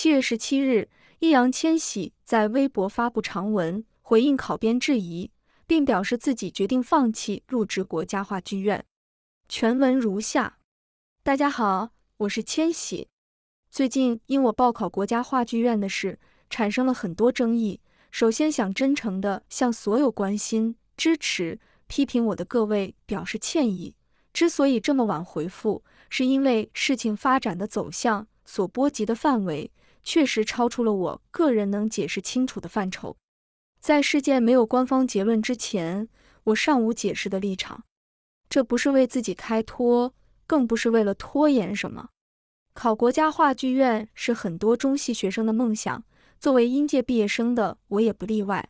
七月十七日，易烊千玺在微博发布长文回应考编质疑，并表示自己决定放弃入职国家话剧院。全文如下：大家好，我是千玺。最近因我报考国家话剧院的事，产生了很多争议。首先想真诚地向所有关心、支持、批评我的各位表示歉意。之所以这么晚回复，是因为事情发展的走向所波及的范围。确实超出了我个人能解释清楚的范畴。在事件没有官方结论之前，我尚无解释的立场。这不是为自己开脱，更不是为了拖延什么。考国家话剧院是很多中戏学生的梦想，作为应届毕业生的我也不例外。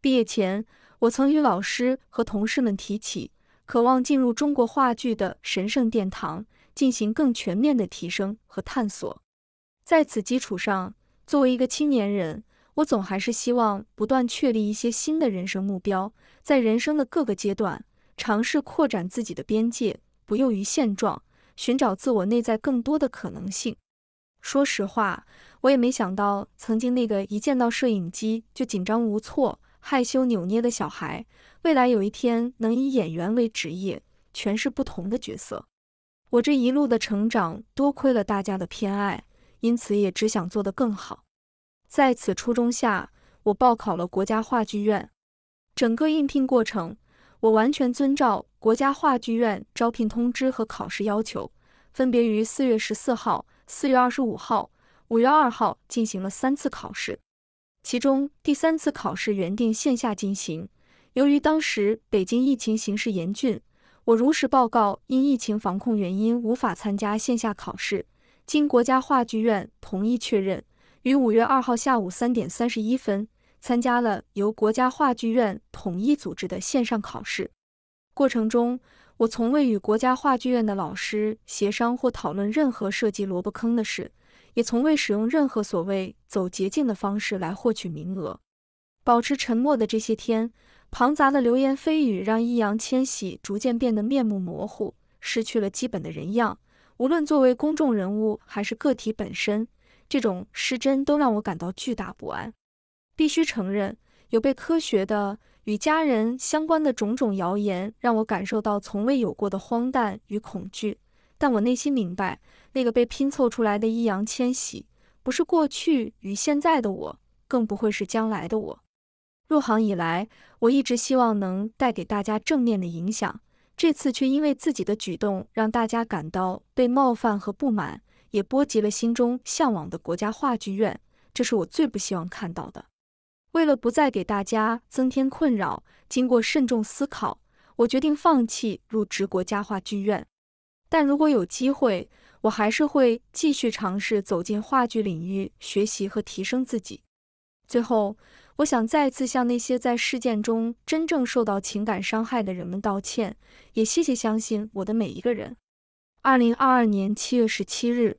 毕业前，我曾与老师和同事们提起，渴望进入中国话剧的神圣殿堂，进行更全面的提升和探索。在此基础上，作为一个青年人，我总还是希望不断确立一些新的人生目标，在人生的各个阶段尝试扩展自己的边界，不囿于现状，寻找自我内在更多的可能性。说实话，我也没想到曾经那个一见到摄影机就紧张无措、害羞扭捏的小孩，未来有一天能以演员为职业，诠释不同的角色。我这一路的成长，多亏了大家的偏爱。因此，也只想做得更好。在此初衷下，我报考了国家话剧院。整个应聘过程，我完全遵照国家话剧院招聘通知和考试要求，分别于四月十四号、四月二十五号、五月二号进行了三次考试。其中，第三次考试原定线下进行，由于当时北京疫情形势严峻，我如实报告因疫情防控原因无法参加线下考试。经国家话剧院同意确认，于五月二号下午三点三十一分参加了由国家话剧院统一组织的线上考试。过程中，我从未与国家话剧院的老师协商或讨论任何涉及萝卜坑的事，也从未使用任何所谓走捷径的方式来获取名额。保持沉默的这些天，庞杂的流言蜚语让易烊千玺逐渐变得面目模糊，失去了基本的人样。无论作为公众人物还是个体本身，这种失真都让我感到巨大不安。必须承认，有被科学的与家人相关的种种谣言，让我感受到从未有过的荒诞与恐惧。但我内心明白，那个被拼凑出来的易烊千玺，不是过去与现在的我，更不会是将来的我。入行以来，我一直希望能带给大家正面的影响。这次却因为自己的举动，让大家感到被冒犯和不满，也波及了心中向往的国家话剧院，这是我最不希望看到的。为了不再给大家增添困扰，经过慎重思考，我决定放弃入职国家话剧院。但如果有机会，我还是会继续尝试走进话剧领域，学习和提升自己。最后，我想再次向那些在事件中真正受到情感伤害的人们道歉，也谢谢相信我的每一个人。二零二二年七月十七日。